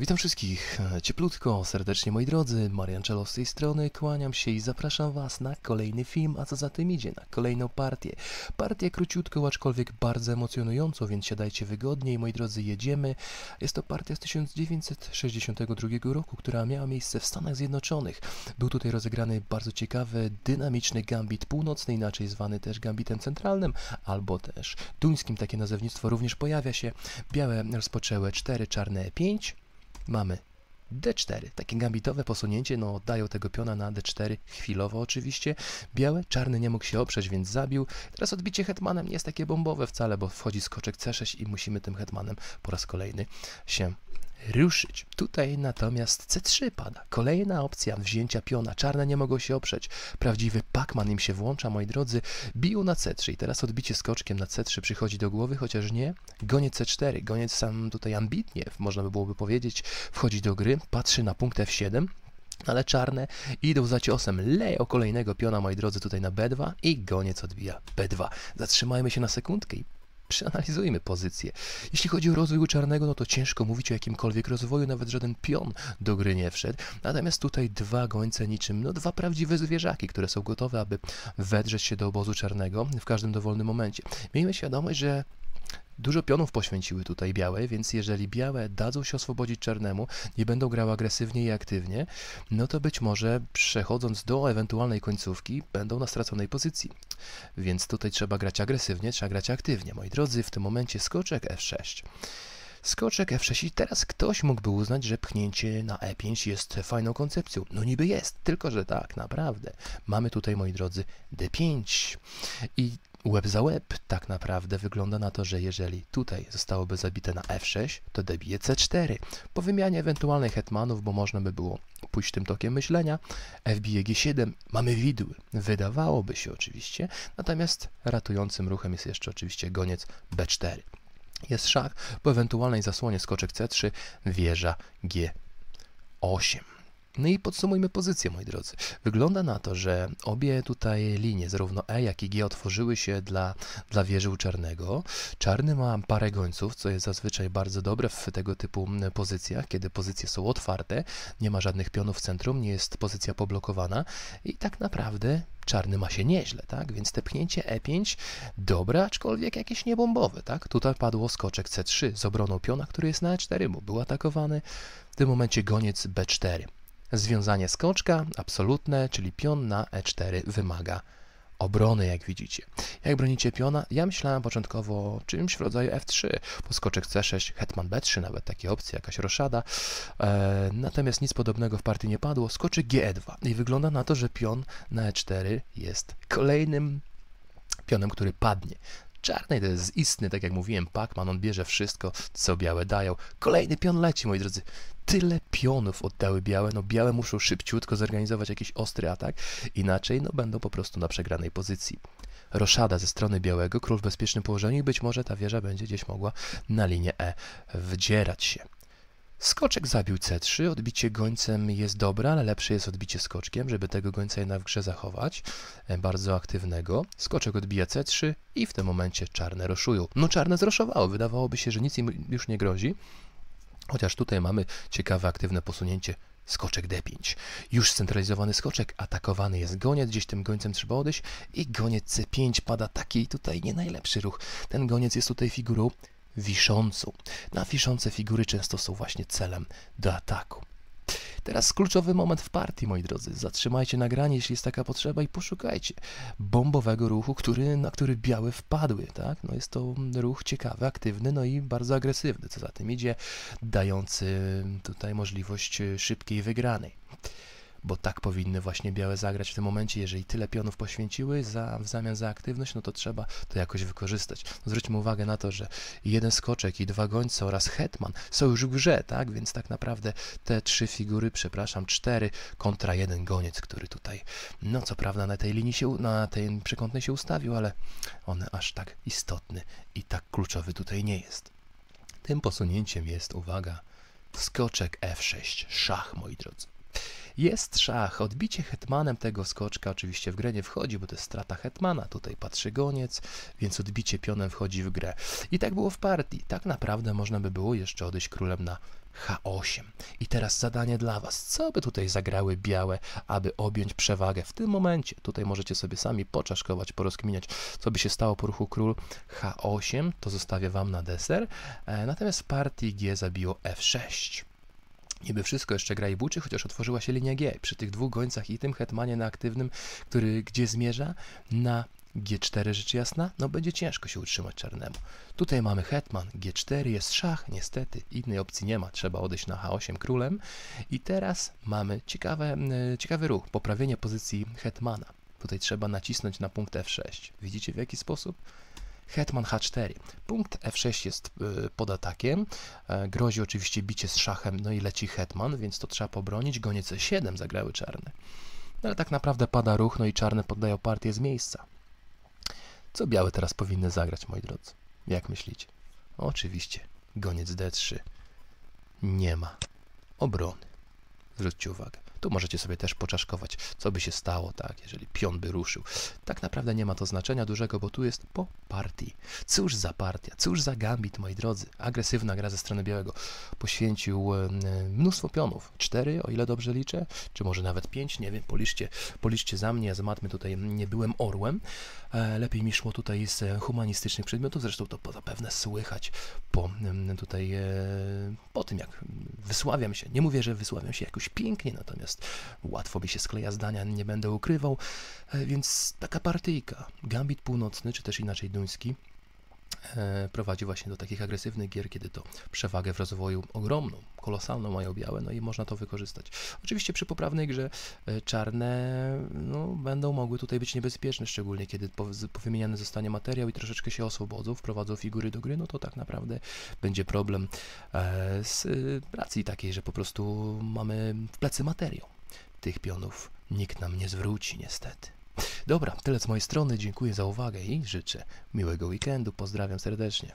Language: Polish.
Witam wszystkich e, cieplutko, serdecznie moi drodzy, Marianczello z tej strony, kłaniam się i zapraszam Was na kolejny film, a co za tym idzie, na kolejną partię. Partię króciutką, aczkolwiek bardzo emocjonującą, więc siadajcie wygodniej, moi drodzy, jedziemy. Jest to partia z 1962 roku, która miała miejsce w Stanach Zjednoczonych. Był tutaj rozegrany bardzo ciekawy, dynamiczny gambit północny, inaczej zwany też gambitem centralnym, albo też duńskim, takie nazewnictwo również pojawia się. Białe rozpoczęły 4, czarne 5 mamy D4. Takie gambitowe posunięcie, no oddają tego piona na D4 chwilowo oczywiście. Białe, czarny nie mógł się oprzeć, więc zabił. Teraz odbicie hetmanem nie jest takie bombowe wcale, bo wchodzi skoczek C6 i musimy tym hetmanem po raz kolejny się ruszyć. Tutaj natomiast C3 pada. Kolejna opcja wzięcia piona. Czarne nie mogą się oprzeć. Prawdziwy Pacman im się włącza, moi drodzy. Biją na C3 i teraz odbicie skoczkiem na C3 przychodzi do głowy, chociaż nie. Goniec C4. Goniec sam tutaj ambitnie, można by byłoby powiedzieć, wchodzi do gry. Patrzy na punkt F7. Ale czarne idą za ciosem, leją kolejnego piona, moi drodzy, tutaj na B2 i goniec odbija B2. Zatrzymajmy się na sekundkę i Przeanalizujmy pozycję. Jeśli chodzi o rozwój czarnego, no to ciężko mówić o jakimkolwiek rozwoju, nawet żaden pion do gry nie wszedł. Natomiast tutaj dwa gońce niczym, no dwa prawdziwe zwierzaki, które są gotowe, aby wedrzeć się do obozu czarnego w każdym dowolnym momencie. Miejmy świadomość, że Dużo pionów poświęciły tutaj białe, więc jeżeli białe dadzą się oswobodzić czarnemu, nie będą grały agresywnie i aktywnie, no to być może przechodząc do ewentualnej końcówki będą na straconej pozycji. Więc tutaj trzeba grać agresywnie, trzeba grać aktywnie. Moi drodzy, w tym momencie skoczek F6. Skoczek F6 i teraz ktoś mógłby uznać, że pchnięcie na E5 jest fajną koncepcją. No niby jest, tylko że tak naprawdę. Mamy tutaj, moi drodzy, D5. I łeb za łeb tak naprawdę wygląda na to, że jeżeli tutaj zostałoby zabite na f6, to debije c4. Po wymianie ewentualnych hetmanów, bo można by było pójść tym tokiem myślenia, f bije g7, mamy widły. Wydawałoby się oczywiście, natomiast ratującym ruchem jest jeszcze oczywiście goniec b4. Jest szach, po ewentualnej zasłonie skoczek c3, wieża g8. No i podsumujmy pozycję, moi drodzy. Wygląda na to, że obie tutaj linie, zarówno E, jak i G, otworzyły się dla, dla wieży u czarnego. Czarny ma parę gońców, co jest zazwyczaj bardzo dobre w tego typu pozycjach, kiedy pozycje są otwarte, nie ma żadnych pionów w centrum, nie jest pozycja poblokowana i tak naprawdę czarny ma się nieźle, tak? Więc te pchnięcie E5 dobre, aczkolwiek jakieś niebombowe, tak? Tutaj padło skoczek C3 z obroną piona, który jest na E4, bo był atakowany. W tym momencie goniec B4. Związanie skoczka absolutne, czyli pion na e4 wymaga obrony, jak widzicie. Jak bronicie piona? Ja myślałem początkowo czymś w rodzaju f3, poskoczek c6, hetman b3, nawet takie opcje, jakaś roszada. E, natomiast nic podobnego w partii nie padło. Skoczy g2 e i wygląda na to, że pion na e4 jest kolejnym pionem, który padnie. Czarnej to jest istny, tak jak mówiłem, Pacman, on bierze wszystko, co białe dają. Kolejny pion leci, moi drodzy. Tyle pionów oddały białe, no białe muszą szybciutko zorganizować jakiś ostry atak, inaczej no będą po prostu na przegranej pozycji. Roszada ze strony białego, król w bezpiecznym położeniu i być może ta wieża będzie gdzieś mogła na linię E wdzierać się. Skoczek zabił C3, odbicie gońcem jest dobre, ale lepsze jest odbicie skoczkiem, żeby tego gońca jednak w grze zachować, e, bardzo aktywnego. Skoczek odbija C3 i w tym momencie czarne roszują. No czarne zroszowało, wydawałoby się, że nic im już nie grozi, chociaż tutaj mamy ciekawe aktywne posunięcie skoczek D5. Już scentralizowany skoczek, atakowany jest goniec, gdzieś tym gońcem trzeba odejść i goniec C5 pada taki tutaj nie najlepszy ruch. Ten goniec jest tutaj figurą wiszącą. Na wiszące figury często są właśnie celem do ataku. Teraz kluczowy moment w partii, moi drodzy. Zatrzymajcie nagranie, jeśli jest taka potrzeba i poszukajcie bombowego ruchu, który, na który białe wpadły. Tak? No jest to ruch ciekawy, aktywny, no i bardzo agresywny, co za tym idzie, dający tutaj możliwość szybkiej wygranej bo tak powinny właśnie białe zagrać w tym momencie. Jeżeli tyle pionów poświęciły za, w zamian za aktywność, no to trzeba to jakoś wykorzystać. No zwróćmy uwagę na to, że jeden skoczek i dwa gońce oraz hetman są już w grze, tak? Więc tak naprawdę te trzy figury, przepraszam, cztery kontra jeden goniec, który tutaj, no co prawda na tej linii się, na tej przekątnej się ustawił, ale on aż tak istotny i tak kluczowy tutaj nie jest. Tym posunięciem jest, uwaga, skoczek F6, szach, moi drodzy. Jest szach, odbicie hetmanem tego skoczka oczywiście w grę nie wchodzi, bo to jest strata hetmana, tutaj patrzy goniec, więc odbicie pionem wchodzi w grę. I tak było w partii, tak naprawdę można by było jeszcze odejść królem na H8. I teraz zadanie dla Was. Co by tutaj zagrały białe, aby objąć przewagę w tym momencie? Tutaj możecie sobie sami poczaszkować, porozkminiać, co by się stało po ruchu król H8. To zostawię Wam na deser. E, natomiast w partii G zabiło F6. Niby wszystko jeszcze gra i buczy, chociaż otworzyła się linia G przy tych dwóch gońcach i tym hetmanie na aktywnym, który gdzie zmierza? Na G4 rzecz jasna, no będzie ciężko się utrzymać czarnemu. Tutaj mamy hetman, G4 jest szach, niestety innej opcji nie ma, trzeba odejść na H8 królem. I teraz mamy ciekawe, e, ciekawy ruch, poprawienie pozycji hetmana. Tutaj trzeba nacisnąć na punkt F6. Widzicie w jaki sposób? Hetman H4. Punkt F6 jest y, pod atakiem. E, grozi oczywiście bicie z szachem, no i leci hetman, więc to trzeba pobronić. Goniec C7 zagrały czarne. No ale tak naprawdę pada ruch, no i czarne poddają partię z miejsca. Co białe teraz powinny zagrać, moi drodzy? Jak myślicie? Oczywiście, goniec D3. Nie ma obrony. Zwróćcie uwagę. Tu możecie sobie też poczaszkować, co by się stało, tak, jeżeli pion by ruszył. Tak naprawdę nie ma to znaczenia dużego, bo tu jest po partii. Cóż za partia, cóż za gambit, moi drodzy. Agresywna gra ze strony białego. Poświęcił e, mnóstwo pionów. Cztery, o ile dobrze liczę, czy może nawet pięć, nie wiem, policzcie, policzcie za mnie, ja z matmy tutaj nie byłem orłem. E, lepiej mi szło tutaj z humanistycznych przedmiotów, zresztą to zapewne słychać po mm, tutaj, e, po tym jak wysławiam się. Nie mówię, że wysławiam się jakoś pięknie, natomiast jest. Łatwo mi się skleja zdania, nie będę ukrywał, e, więc taka partyjka. Gambit Północny, czy też inaczej duński, E, prowadzi właśnie do takich agresywnych gier, kiedy to przewagę w rozwoju ogromną, kolosalną mają białe, no i można to wykorzystać. Oczywiście przy poprawnej grze e, czarne no, będą mogły tutaj być niebezpieczne, szczególnie kiedy powymieniany zostanie materiał i troszeczkę się oswobodzą, wprowadzą figury do gry, no to tak naprawdę będzie problem e, z racji takiej, że po prostu mamy w plecy materiał. Tych pionów nikt nam nie zwróci niestety. Dobra, tyle z mojej strony. Dziękuję za uwagę i życzę miłego weekendu. Pozdrawiam serdecznie.